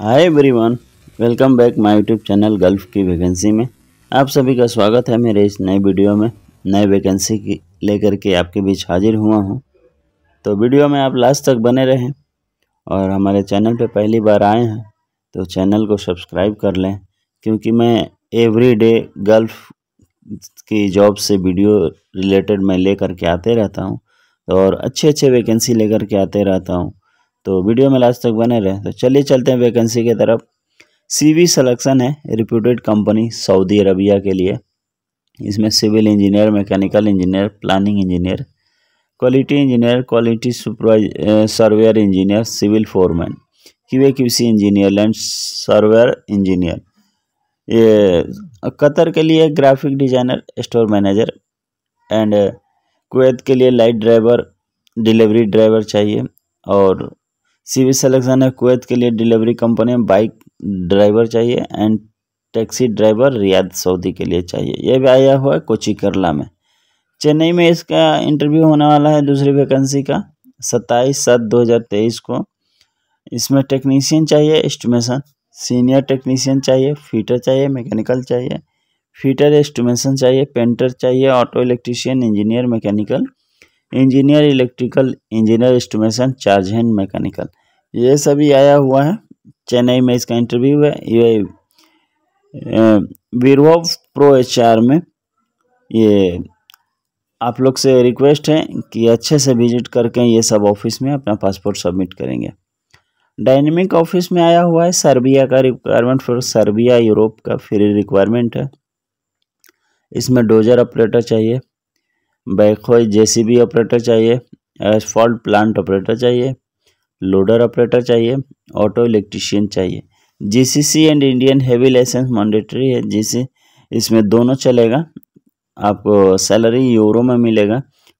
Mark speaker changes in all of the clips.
Speaker 1: hi everyone welcome back my YouTube channel Gulf की vacancy में आप सभी का स्वागत है मेरे इस नए वीडियो में नए वैकेंसी की लेकर के आपके बीच हाजिर हुआ हूँ तो वीडियो में आप लास्ट तक बने रहें और हमारे चैनल पे पहली बार आए हैं तो चैनल को सब्सक्राइब कर लें क्योंकि मैं एवरी डे गल्फ की जॉब से वीडियो रिलेटेड मैं ले के आते रहता हूँ और अच्छे अच्छे वैकेंसी लेकर के आते रहता हूँ तो वीडियो में लास्ट तक बने रहे तो चलिए चलते हैं वैकेंसी की तरफ सीवी सिलेक्शन है रिप्यूटेड कंपनी सऊदी अरबिया के लिए इसमें civil engineer mechanical engineer planning engineer quality engineer quality supervise surveyor engineer civil foreman QA QC engineer land surveyor engineer ये कतर के लिए graphic designer store manager and Kuwait के लिए light driver delivery driver चाहिए और सी selection है Kuwait के लिए डिलीवरी कंपनी बाइक ड्राइवर चाहिए and taxi driver Riyadh Saudi के लिए चाहिए यह भी आया हुआ है कोची करला में चेन्नई में इसका इंटरव्यू होने वाला है दूसरी वैकेंसी का सत्ताईस सात दो हज़ार तेईस को इसमें टेक्नीशियन चाहिए एस्टिमेशन सीनियर टेक्नीशियन चाहिए फीटर चाहिए मैकेनिकल चाहिए फीटर एस्टिमेशन चाहिए पेंटर चाहिए auto electrician engineer mechanical engineer electrical engineer estimation charge hand mechanical ये सभी आया हुआ है चेन्नई में इसका इंटरव्यू है ये वीरवो प्रो एच में ये आप लोग से रिक्वेस्ट है कि अच्छे से विजिट करके ये सब ऑफिस में अपना पासपोर्ट सबमिट करेंगे डायनेमिक ऑफिस में आया हुआ है सर्बिया का रिक्वायरमेंट फिर सर्बिया यूरोप का फिर रिक्वायरमेंट है इसमें डोजर ऑपरेटर चाहिए सी जेसीबी ऑपरेटर चाहिए एसफॉल्ट प्लांट ऑपरेटर चाहिए लोडर ऑपरेटर चाहिए ऑटो इलेक्ट्रीशियन चाहिए GCC and Indian heavy license mandatory है जिसे इसमें दोनों चलेगा आपको सैलरी यूरो में मिलेगा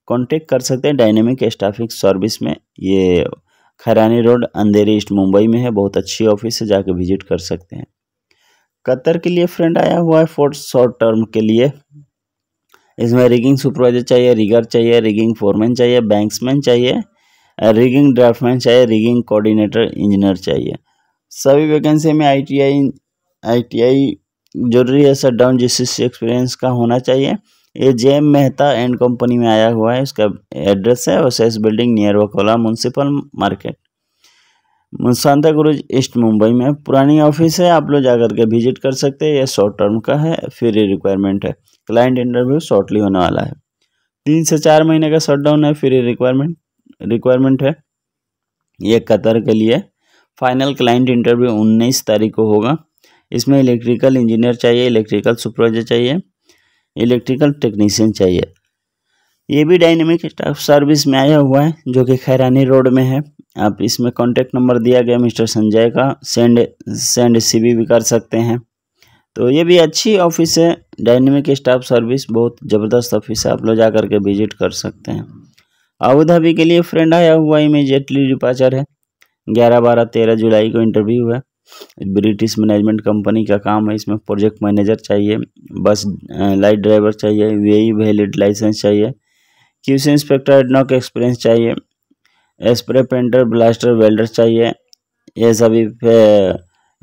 Speaker 1: कांटेक्ट कर सकते हैं डायनेमिक स्टाफिक सर्विस में ये खैरानी रोड अंधेरी ईस्ट मुंबई में है बहुत अच्छी ऑफिस है जाके विजिट कर सकते हैं कतर के लिए फ्रेंड आया हुआ है फोर्थ शॉर्ट टर्म के लिए इसमें रिगिंग सुपरवाइजर चाहिए रिगर चाहिए रिगिंग फोरमैन चाहिए बैंक्समैन चाहिए रिगिंग ड्राफ्टमैन चाहिए रिगिंग कोऑर्डिनेटर इंजीनियर चाहिए सभी वैकेंसी में आईटीआई आईटीआई जरूरी है सर डाउन जिस एक्सपीरियंस का होना चाहिए ये J M Mehta and company में आया हुआ है उसका एड्रेस है और सेस building near Vakola municipal market Santacruz east Mumbai में पुरानी ऑफिस है आप लोग जाकर के विजिट कर सकते हैं यह शॉर्ट टर्म का है फिर रिक्वायरमेंट है क्लाइंट इंटरव्यू शॉर्टली होने वाला है तीन से चार महीने का शटडाउन है फिर रिक्वायरमेंट रिक्वायरमेंट है ये कतर के लिए फाइनल क्लाइंट इंटरव्यू उन्नीस तारीख को होगा इसमें इलेक्ट्रिकल इंजीनियर चाहिए इलेक्ट्रिकल सुपरवाइजर चाहिए इलेक्ट्रिकल टेक्नीशियन चाहिए ये भी डायनेमिक स्टाफ सर्विस में आया हुआ है जो कि खैरानी रोड में है आप इसमें कॉन्टैक्ट नंबर दिया गया मिस्टर संजय का सेंड सेंड सी भी कर सकते हैं तो ये भी अच्छी ऑफिस है डायनेमिक स्टाफ सर्विस बहुत ज़बरदस्त ऑफिस है आप लोग जा के विजिट कर सकते हैं अबू धाबी के लिए फ्रेंड आया हुआ इमीजिएटली डिपाचर है ग्यारह बारह तेरह जुलाई को इंटरव्यू है ब्रिटिश मैनेजमेंट कंपनी का काम है इसमें प्रोजेक्ट मैनेजर चाहिए बस लाइट ड्राइवर चाहिए वे वैलिड लाइसेंस चाहिए क्यूसी इंस्पेक्टर एडनॉक एक्सपीरियंस चाहिए स्प्रे पेंटर ब्लास्टर वेल्डर चाहिए ये सभी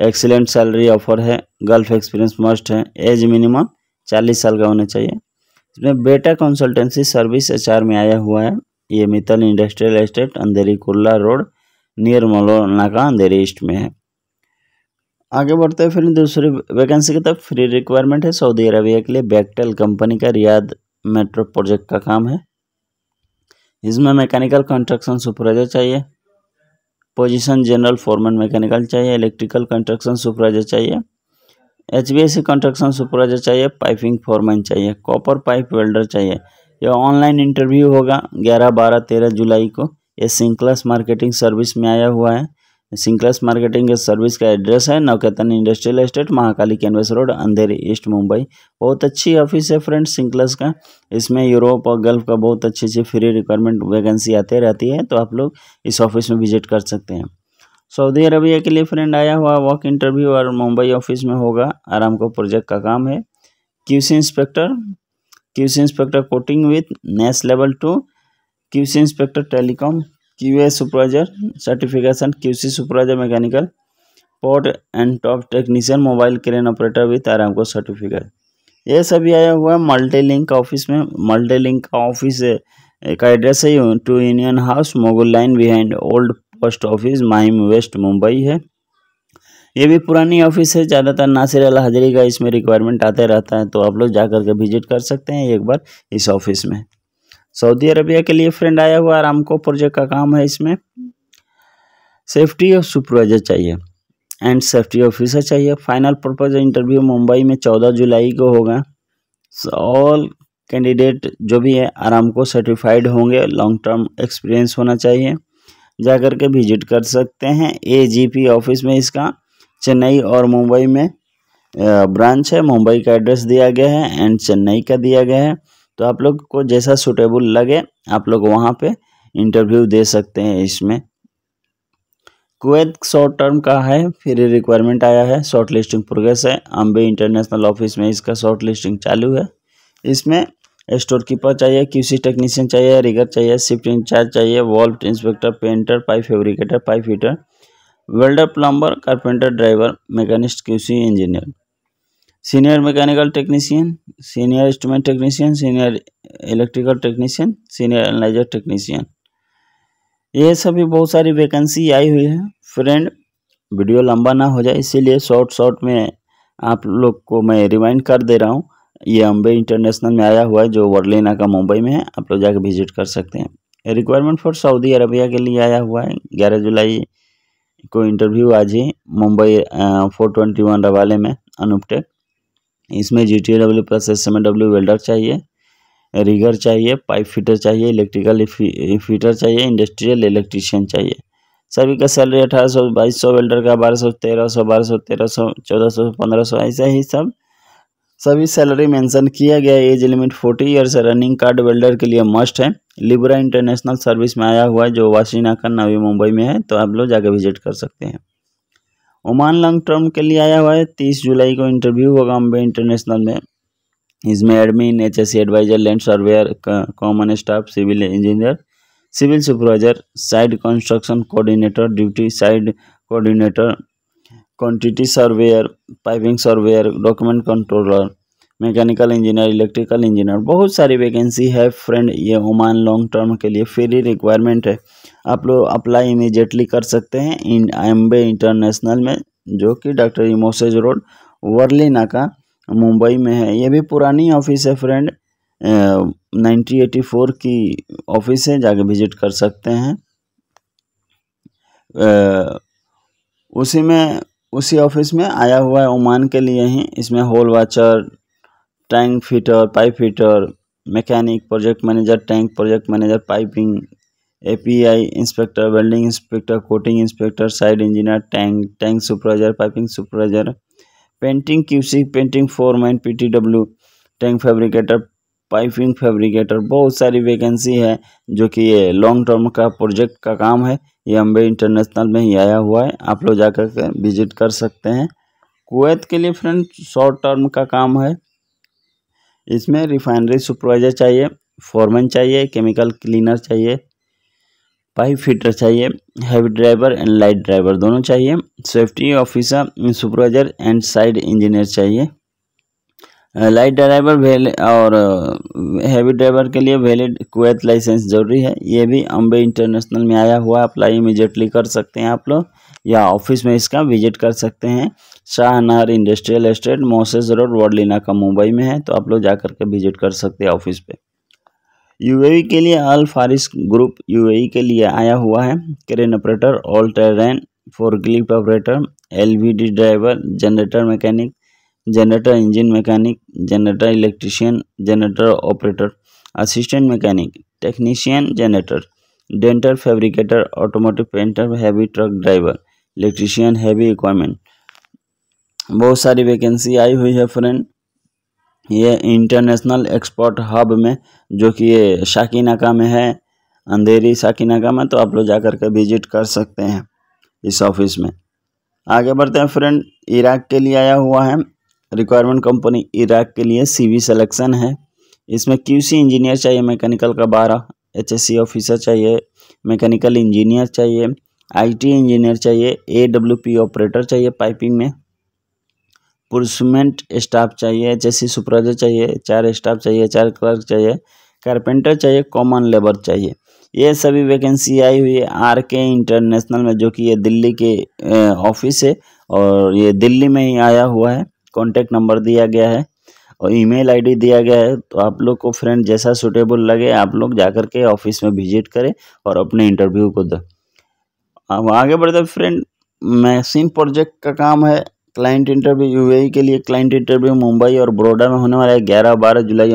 Speaker 1: एक्सीलेंट सैलरी ऑफर है गल्फ एक्सपीरियंस मस्ट है एज मिनिमम चालीस साल का होना चाहिए इसमें बेटा कंसल्टेंसी सर्विस एच में आया हुआ है ये मित्तल इंडस्ट्रियल एस्टेट अंधेरी कुल्ला रोड नियर मलो नाका अंधेरी ईस्ट में है आगे बढ़ते हैं फिर दूसरी वैकेंसी की तरफ फ्री रिक्वायरमेंट है सऊदी अरबिया के लिए बैकटेल कंपनी का रियाद मेट्रो प्रोजेक्ट का काम है इसमें मैकेनिकल कंस्ट्रक्शन सुपरवाइजर चाहिए पोजीशन जनरल फोरमैन मैकेनिकल चाहिए इलेक्ट्रिकल कंस्ट्रक्शन सुपरवाइजर चाहिए H B C construction supervisor चाहिए पाइपिंग फोरमैन चाहिए कॉपर पाइप वेल्डर चाहिए यह ऑनलाइन इंटरव्यू होगा ग्यारह बारह तेरह जुलाई को ये सिंक्लस मार्केटिंग सर्विस में आया हुआ है सिंक्लस मार्केटिंग सर्विस का एड्रेस है Navketan industrial estate Mahakali caves road Andheri east Mumbai बहुत अच्छी ऑफिस है फ्रेंड सिंक्लस का इसमें यूरोप और गल्फ का बहुत अच्छी अच्छी फ्री रिक्वायरमेंट वैकेंसी आती रहती है तो आप लोग इस ऑफिस में विजिट कर सकते हैं सऊदी अरबिया के लिए फ्रेंड आया हुआ वॉक इंटरव्यू और मुंबई ऑफिस में होगा आराम को प्रोजेक्ट का काम है QC inspector QC inspector coating witness level two QC inspector telecom Q A supervisor certification QC supervisor mechanical port and top technician mobile crane operator with को certificate ये सभी आया हुआ है मल्टी लिंक ऑफिस में multi link office का address है two union house Mogul lane behind old post office Mahim west Mumbai है ये भी पुरानी ऑफिस है ज़्यादातर नासिर अल हजरी का इसमें रिक्वायरमेंट आते रहता है तो आप लोग जा कर के विजिट कर सकते हैं एक बार इस ऑफिस में सऊदी अरबिया के लिए फ्रेंड आया हुआ आरामको प्रोजेक्ट का काम है इसमें सेफ्टी ऑफ सुपरवाइजर चाहिए एंड सेफ्टी ऑफिसर चाहिए फाइनल पर्पज इंटरव्यू मुंबई में चौदह जुलाई को होगा ऑल कैंडिडेट जो भी है आराम को सर्टिफाइड होंगे लॉन्ग टर्म एक्सपीरियंस होना चाहिए जा कर के विजिट कर सकते हैं एजीपी ऑफिस में इसका चेन्नई और मुंबई में ब्रांच है मुंबई का एड्रेस दिया गया है एंड चेन्नई का दिया गया है तो आप लोग को जैसा सुटेबल लगे आप लोग वहाँ पे इंटरव्यू दे सकते हैं इसमें कुवैत शॉर्ट टर्म का है फिर रिक्वायरमेंट आया है शॉर्ट लिस्टिंग प्रोग्रेस है अम्बे इंटरनेशनल ऑफिस में इसका शॉर्ट लिस्टिंग चालू है इसमें स्टोर कीपर चाहिए क्यूसी टेक्नीशियन चाहिए रिगर चाहिए शिफ्ट इंचार्ज चाहिए valve inspector painter pipe fabricator pipe heater welder plumber carpenter driver machinist QC engineer senior mechanical technician senior instrument technician senior electrical technician senior analyser technician ये सभी बहुत सारी vacancy आई हुई है friend video लंबा ना हो जाए इसीलिए शॉर्ट शॉर्ट में आप लोग को मैं रिमाइंड कर दे रहा हूँ ये अम्बे इंटरनेशनल में आया हुआ है जो वर्लिना का मुंबई में है आप लोग जाके विजिट कर सकते हैं रिक्वायरमेंट फॉर सऊदी अरबिया के लिए आया हुआ है ग्यारह जुलाई को इंटरव्यू आज ही मुंबई फोर ट्वेंटी वन रवाले में अनुपटेक इसमें G T W plus S M W welder चाहिए रिगर चाहिए पाइप फिटर चाहिए इलेक्ट्रिकल फिटर चाहिए इंडस्ट्रियल इलेक्ट्रिशियन चाहिए सभी का सैलरी अठारह सौ बाईस सौ वेल्डर का बारह सौ तेरह सौ बारह सौ तेरह सौ चौदह सौ पंद्रह सौ ऐसा ही सब सभी सैलरी मेंशन किया गया age limit 40 years running card welder के लिए मस्ट है लिब्रा इंटरनेशनल सर्विस में आया हुआ है जो वाशिना नवी मुंबई में है तो आप लोग जाके विजिट कर सकते हैं ओमान लॉन्ग टर्म के लिए आया हुआ है तीस जुलाई को इंटरव्यू होगा अम्बे इंटरनेशनल में इसमें admin H S advisor land surveyor common staff civil engineer civil supervisor site construction coordinator duty site coordinator quantity surveyor piping surveyor document controller mechanical engineer electrical engineer बहुत सारी वैकेंसी है friend ये Oman long term के लिए free requirement है आप लोग apply immediately कर सकते हैं इन एम्बे इंटरनेशनल में जो कि डॉक्टर इमोसेज रोड वर्ली नाका मुंबई में है ये भी पुरानी ऑफिस है फ्रेंड नाइनटीन एटी फोर की ऑफिस है जाके विजिट कर सकते हैं आ, उसी में उसी ऑफिस में आया हुआ है ओमान के लिए ही इसमें hole watcher tank fitter pipe fitter mechanic project manager tank project manager piping API inspector welding inspector coating inspector site engineer tank tank supervisor piping supervisor painting QC painting foreman PTW tank fabricator piping fabricator बहुत सारी vacancy है जो कि ये long term का project का काम है ये अम्बे इंटरनेशनल में ही आया हुआ है आप लोग जाकर विजिट कर सकते हैं कुवैत के लिए फ्रेंड शॉर्ट टर्म का काम है इसमें रिफाइनरी सुपरवाइजर चाहिए फॉरमैन चाहिए केमिकल क्लीनर चाहिए पाइप फिटर चाहिए heavy driver and light driver दोनों चाहिए safety officer supervisor and site engineer चाहिए लाइट ड्राइवर वेले और हैवी ड्राइवर के लिए वैलिड कुवैत लाइसेंस जरूरी है ये भी अम्बे इंटरनेशनल में आया हुआ अप्लाई इमीजिएटली कर सकते हैं आप लोग या ऑफिस में इसका विजिट कर सकते हैं शाहनहर इंडस्ट्रियल एस्टेट मोसेज रोड वर्डलिना का मुंबई में है तो आप लोग जा के विजिट कर सकते हैं ऑफिस पे यूएई e के लिए अल फारिस ग्रुप यूएई के लिए आया हुआ है क्रेन ऑपरेटर ऑल टेरेन ग्लिप operator LVD driver generator mechanic generator engine mechanic generator electrician generator operator assistant mechanic technician generator dental fabricator automotive painter heavy truck driver electrician heavy equipment बहुत सारी vacancy आई हुई है friend ये international export hub में जो कि ये शाकीनाका में है अंधेरी शाकीनाका में तो आप लोग जा के विजिट कर सकते हैं इस ऑफिस में आगे बढ़ते हैं फ्रेंड इराक के लिए आया हुआ है रिक्वायरमेंट कंपनी इराक के लिए सीवी सिलेक्शन है इसमें क्यूसी इंजीनियर चाहिए मैकेनिकल का बारह एचएससी ऑफिसर चाहिए मैकेनिकल इंजीनियर चाहिए आईटी इंजीनियर चाहिए एडब्ल्यूपी ऑपरेटर चाहिए पाइपिंग में पुरुषमेंट स्टाफ चाहिए सी सुपरवाइजर चाहिए चार स्टाफ चाहिए चार क्लर्क चाहिए कारपेंटर चाहिए कॉमन लेबर चाहिए ये सभी वैकेंसी आई हुई है आर के इंटरनेशनल में जो कि ये दिल्ली के ऑफिस है और ये दिल्ली में ही आया हुआ है कॉन्टैक्ट नंबर दिया गया है और ईमेल आईडी दिया गया है तो आप लोग को फ्रेंड जैसा सुटेबल लगे आप लोग जा कर के ऑफिस में विजिट करें और अपने इंटरव्यू को दें अब आगे बढ़ते फ्रेंड मैसिन प्रोजेक्ट का काम है क्लाइंट इंटरव्यू यूएई के लिए क्लाइंट इंटरव्यू मुंबई और बड़ोडा में होने वाला है ग्यारह बारह जुलाई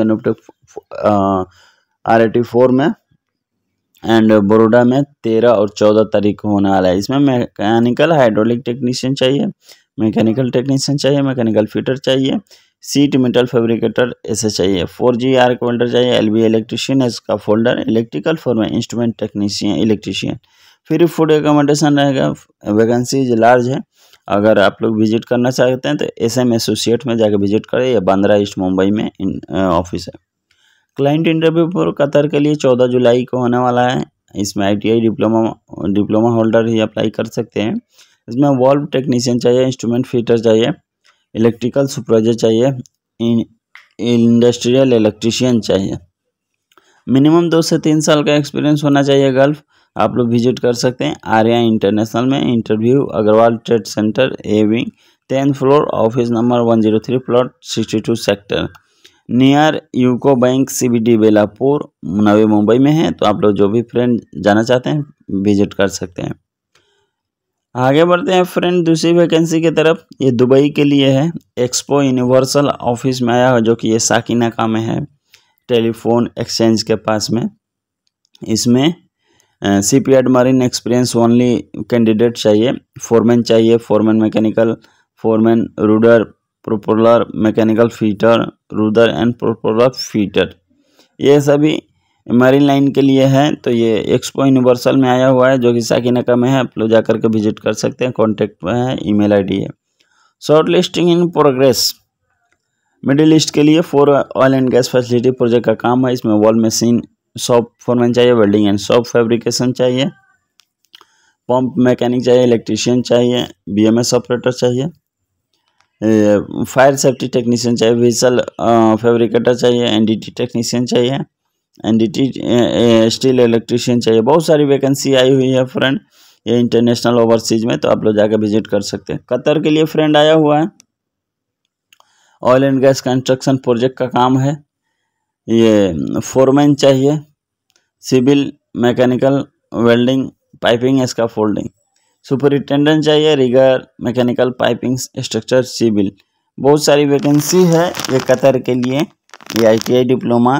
Speaker 1: आर ए टी फोर में एंड बड़ोडा में तेरह और चौदह तारीख को होने वाला है इसमें मैकेनिकल हाइड्रोलिक टेक्नीशियन चाहिए मैकेनिकल टेक्नीशियन चाहिए मैकेनिकल फिटर चाहिए सीट मेटल फैब्रिकेटर ऐसे चाहिए फोर जी आर का चाहिए एल बी इलेक्ट्रीशियन इसका फोल्डर इलेक्ट्रिकल फॉर में इंस्ट्रूमेंट टेक्नीशियन इलेक्ट्रीशियन फिर फूड एकोमोडेशन रहेगा वैकेंसीज लार्ज है अगर आप लोग विजिट करना चाहते हैं तो एस एम एसोसिएट में जाकर विजिट करें या बांद्रा ईस्ट मुंबई में ऑफिस है क्लाइंट इंटरव्यू पर कतर के लिए चौदह जुलाई को होने वाला है इसमें I T I diploma diploma holder ही अप्लाई कर सकते हैं इसमें वॉल्व टेक्नीशियन चाहिए इंस्ट्रूमेंट फिटर चाहिए इलेक्ट्रिकल सुपरवाइजर चाहिए इंडस्ट्रियल इलेक्ट्रिशियन चाहिए मिनिमम दो से तीन साल का एक्सपीरियंस होना चाहिए गल्फ आप लोग विजिट कर सकते हैं आर्या इंटरनेशनल में interview Agrawal trade centre A wing tenth floor office number one zero three plot sixty two sector near UCO bank C B D Belapur Navi Mumbai में है तो आप लोग जो भी फ्रेंड जाना चाहते हैं विजिट कर सकते हैं आगे बढ़ते हैं फ्रेंड दूसरी वैकेंसी की तरफ ये दुबई के लिए है एक्सपो यूनिवर्सल ऑफिस में आया हो जो कि ये का में है टेलीफोन एक्सचेंज के पास में इसमें सी पी एड मरीन एक्सपीरियंस ओनली कैंडिडेट चाहिए फोरमैन चाहिए foreman mechanical foreman rudder propeller mechanical fitter rudder and propeller fitter ये सभी मरीन लाइन के लिए है तो ये एक्सपो यूनिवर्सल में आया हुआ है जो कि साकिनाका में है आप लोग जाकर के विजिट कर सकते हैं कॉन्टेक्ट में है आई डी है short listing in progress middle east के लिए for oil and gas facility project का काम है इसमें वॉल मशीन शॉप फोरमैन चाहिए वेल्डिंग एंड शॉप फैब्रिकेशन चाहिए पंप मैकेनिक चाहिए इलेक्ट्रीशियन चाहिए बीएमएस ऑपरेटर चाहिए फायर सेफ्टी टेक्नीशियन चाहिए विजल फैब्रिकेटर चाहिए एनडीटी टेक्नीशियन चाहिए एंड स्टील इलेक्ट्रिशियन चाहिए बहुत सारी वैकेंसी आई हुई है फ्रेंड ये इंटरनेशनल ओवरसीज में तो आप लोग जाकर विजिट कर सकते हैं कतर के लिए फ्रेंड आया हुआ है oil and gas construction project का काम है ये फोरमैन चाहिए सिविल मैकेनिकल वेल्डिंग पाइपिंग इसका फोल्डिंग सुपरिटेंडेंट चाहिए rigger mechanical piping structure civil बहुत सारी वैकेंसी है ये कतर के लिए ये आई डिप्लोमा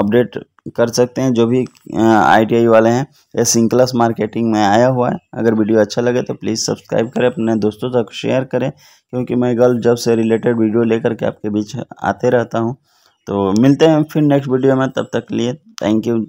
Speaker 1: अपडेट कर सकते हैं जो भी आई वाले हैं ये सिंकलस मार्केटिंग में आया हुआ है अगर वीडियो अच्छा लगे तो प्लीज़ सब्सक्राइब करें अपने दोस्तों तक शेयर करें क्योंकि मैं गर्ल जॉब से रिलेटेड वीडियो लेकर के आपके बीच आते रहता हूँ तो मिलते हैं फिर नेक्स्ट वीडियो में तब तक लिए थैंक यू